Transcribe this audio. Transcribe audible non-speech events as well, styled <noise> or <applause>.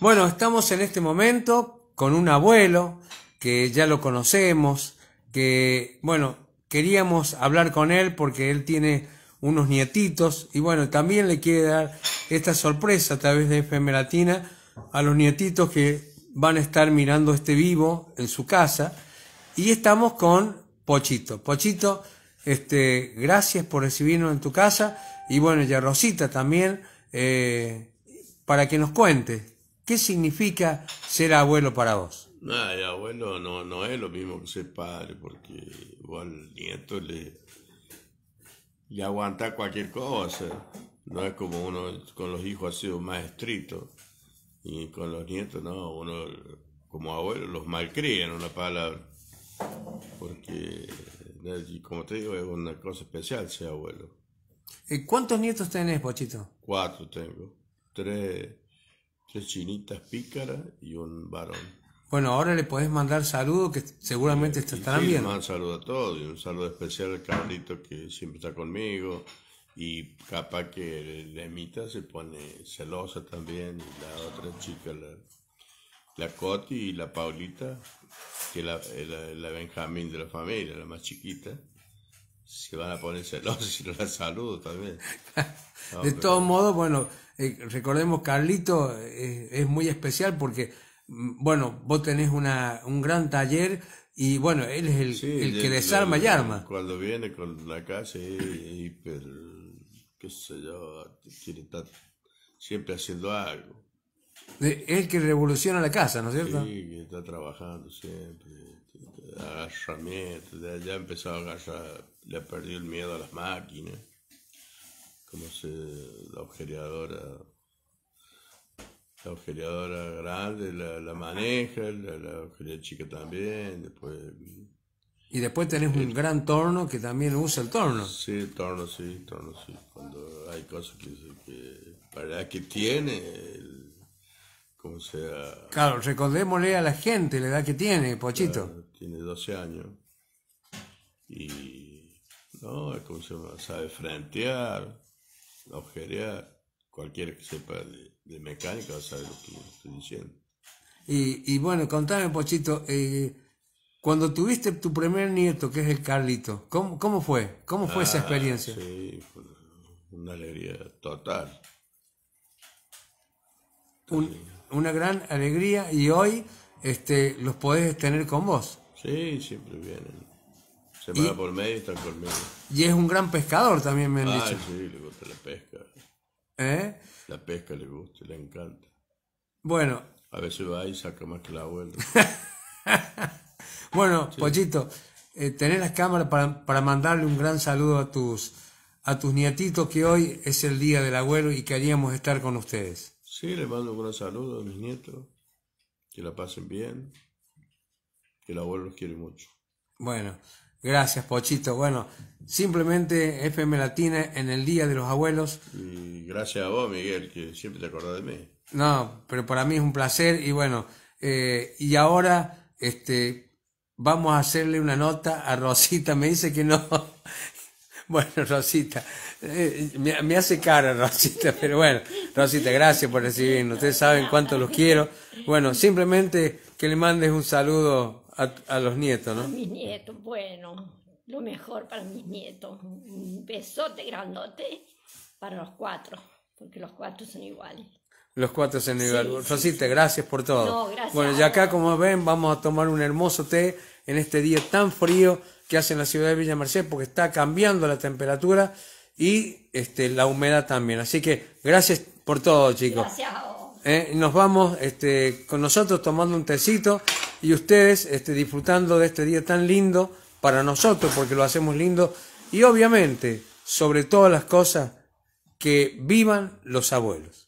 Bueno, estamos en este momento con un abuelo que ya lo conocemos, que, bueno, queríamos hablar con él porque él tiene unos nietitos y bueno, también le quiere dar esta sorpresa a través de FM Latina a los nietitos que van a estar mirando este vivo en su casa y estamos con Pochito. Pochito, este, gracias por recibirnos en tu casa y bueno, ya Rosita también, eh, para que nos cuente ¿Qué significa ser abuelo para vos? Nada, el abuelo no, no es lo mismo que ser padre, porque vos al nieto le, le aguanta cualquier cosa. No es como uno con los hijos ha sido más estricto. Y con los nietos, no, uno como abuelo los malcría en una palabra. Porque, eh, como te digo, es una cosa especial ser abuelo. ¿Y ¿Cuántos nietos tenés, Pochito? Cuatro tengo. Tres Tres chinitas pícaras y un varón. Bueno, ahora le podés mandar saludos que seguramente eh, te estarán sí, viendo. Un saludo a todos y un saludo especial al Carlito que siempre está conmigo y capaz que la emita se pone celosa también y la otra chica, la, Coti y la Paulita, que la, la, Benjamín de la familia, la más chiquita, se van a poner celosas <laughs> y no la saludo también. <laughs> de todos modos, bueno eh, recordemos, Carlito eh, es muy especial porque, mm, bueno, vos tenés una, un gran taller y, bueno, él es el, que desarma y arma. Cuando viene con la casa y qué sé yo, quiere estar siempre haciendo algo. Es el que revoluciona la casa, ¿no es cierto? Sí, que está trabajando siempre, este, este, agarra herramientas, ya empezado a agarrar, le ha perdido el miedo a las máquinas como la agujereadora, la agujereadora grande la, maneja, la, la chica también, después... Y después tenés un gran torno que también usa el torno. Sí, el torno sí, torno sí. Cuando hay cosas que, que para que tiene, como sea... Claro, recordémosle a la gente la edad que tiene, Pochito. tiene 12 años. Y, no, es como se sabe frentear la objería, cualquiera que sepa de, mecánica va a saber lo que estoy diciendo. Y, y bueno, contame, Pochito, eh, cuando tuviste tu primer nieto, que es el Carlito, ¿cómo, cómo fue? ¿Cómo fue esa ah, experiencia? Sí, fue una alegría total. una gran alegría y hoy este, los podés tener con vos. Sí, siempre vienen. Se y, por medio y está conmigo. Y es un gran pescador también, me han Ay, dicho. sí, le gusta la pesca. ¿Eh? La pesca le gusta, le encanta. Bueno. A veces va y saca más que la abuela. <laughs> bueno, Pochito, eh, tenés las cámaras para, mandarle un gran saludo a tus, a tus nietitos, que hoy es el día del abuelo y queríamos estar con ustedes. Sí, le mando un gran saludo a mis nietos. Que la pasen bien. Que el abuelo los quiere mucho. Bueno, Gracias, Pochito. Bueno, simplemente FM Latina en el Día de los Abuelos. gracias a vos, Miguel, que siempre te acordás de mí. No, pero para mí es un placer y bueno, eh, y ahora este, vamos a hacerle una nota a Rosita. Me dice que no. <laughs> Bueno, Rosita, eh, me, hace cara Rosita, pero bueno, Rosita, gracias por recibirnos. Ustedes saben cuánto los quiero. Bueno, simplemente que le mandes un saludo a, los nietos, ¿no? A mis nietos, bueno, lo mejor para mis nietos. Un besote grandote para los cuatro, porque los cuatro son iguales. Los cuatro son iguales. Rosita, gracias por todo. No, gracias bueno, y acá, como ven, vamos a tomar un hermoso té en este día tan frío que hace en la ciudad de Villa Merced, porque está cambiando la temperatura y este, la humedad también. Así que gracias por todo, chicos. Gracias eh, nos vamos este, con nosotros tomando un tecito y ustedes este, disfrutando de este día tan lindo para nosotros, porque lo hacemos lindo. Y obviamente, sobre todas las cosas, que vivan los abuelos.